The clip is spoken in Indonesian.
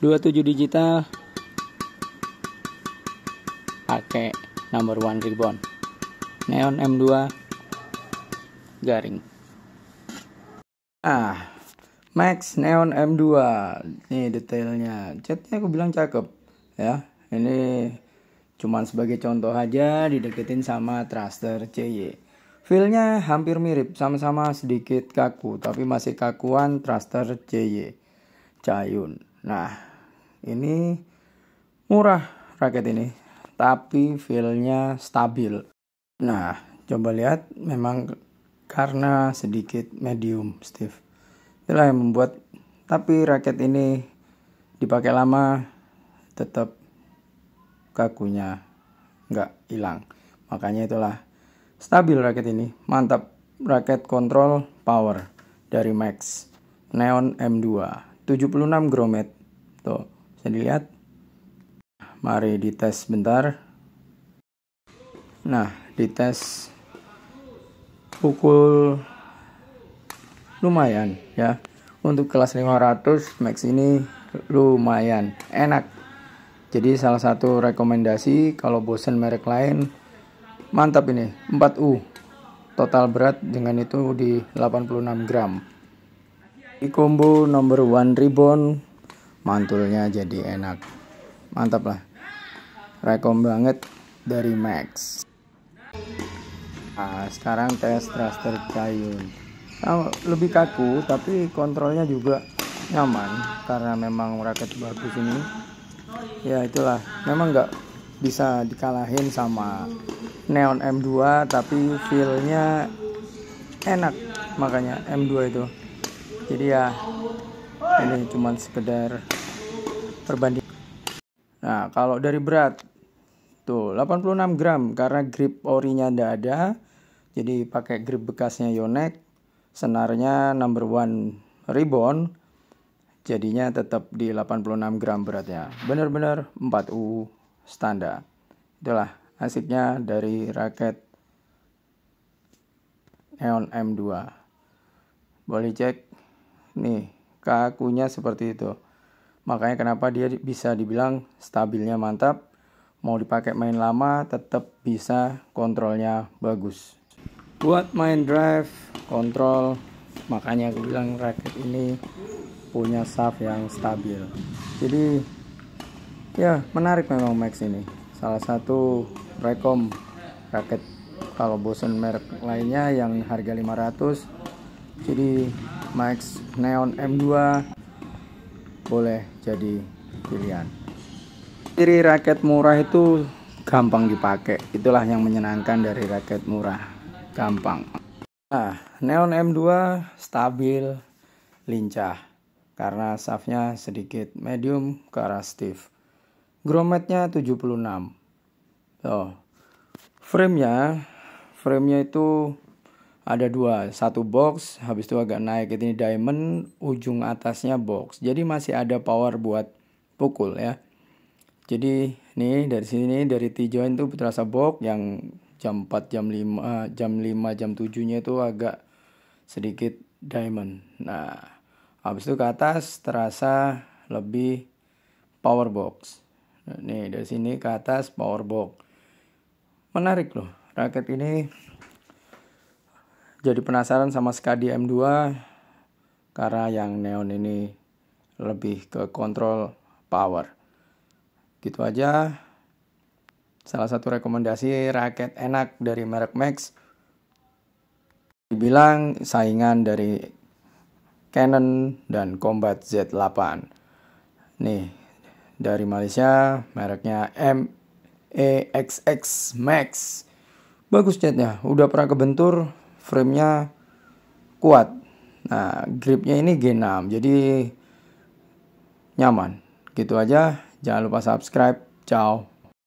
27 digital pakai number one ribbon neon M2 garing ah Max Neon M2 ini detailnya catnya aku bilang cakep ya ini cuman sebagai contoh aja dideketin sama thruster CY feelnya hampir mirip sama-sama sedikit kaku tapi masih kakuan thruster CY Cayun nah ini murah raket ini, tapi feelnya stabil. Nah, coba lihat memang karena sedikit medium Steve. Itulah yang membuat tapi raket ini dipakai lama tetap kakunya nggak hilang. Makanya itulah stabil raket ini, mantap raket kontrol power dari Max Neon M2 76 gromet tuh bisa dilihat mari dites bentar nah dites pukul lumayan ya untuk kelas 500 max ini lumayan enak jadi salah satu rekomendasi kalau bosen merek lain mantap ini 4U total berat dengan itu di 86 gram di combo number one ribbon mantulnya jadi enak mantap lah rekom banget dari Max nah, sekarang tes thruster Cayun nah, lebih kaku tapi kontrolnya juga nyaman karena memang raket bagus ini ya itulah memang nggak bisa dikalahin sama Neon M2 tapi feelnya enak makanya M2 itu jadi ya ini cuma sekedar perbanding. nah kalau dari berat tuh 86 gram karena grip orinya ndak ada jadi pakai grip bekasnya Yonex senarnya number one ribbon jadinya tetap di 86 gram beratnya Bener-bener 4U standar itulah asiknya dari raket Neon M2 boleh cek nih kakunya seperti itu. Makanya kenapa dia bisa dibilang stabilnya mantap, mau dipakai main lama tetap bisa kontrolnya bagus. Buat main drive, kontrol, makanya aku bilang raket ini punya shaft yang stabil. Jadi ya menarik memang Max ini. Salah satu rekom raket kalau bosen merek lainnya yang harga 500 jadi Max Neon M2 boleh jadi pilihan ciri raket murah itu gampang dipakai itulah yang menyenangkan dari raket murah gampang nah Neon M2 stabil lincah karena shaftnya sedikit medium ke arah stiff grometnya 76 oh, framenya framenya itu ada dua satu box habis itu agak naik ini diamond ujung atasnya box jadi masih ada power buat pukul ya jadi nih dari sini dari T join tuh terasa box yang jam 4 jam 5 eh, jam 5 jam 7 nya itu agak sedikit diamond nah habis itu ke atas terasa lebih power box nah, nih dari sini ke atas power box menarik loh raket ini jadi penasaran sama Skadi M2 karena yang neon ini lebih ke kontrol power. Gitu aja. Salah satu rekomendasi raket enak dari merek Max. Dibilang saingan dari Canon dan Combat Z8. Nih, dari Malaysia, mereknya m MEXX Max. Bagus catnya, udah pernah kebentur, Frame nya kuat. Nah, gripnya ini G6, jadi nyaman. Gitu aja, jangan lupa subscribe. Ciao.